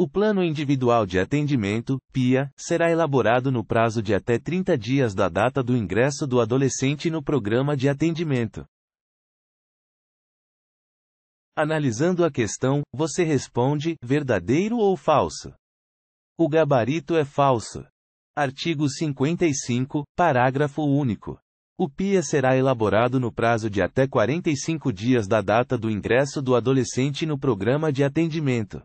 O Plano Individual de Atendimento, PIA, será elaborado no prazo de até 30 dias da data do ingresso do adolescente no programa de atendimento. Analisando a questão, você responde: verdadeiro ou falso? O gabarito é falso. Artigo 55, parágrafo único. O PIA será elaborado no prazo de até 45 dias da data do ingresso do adolescente no programa de atendimento.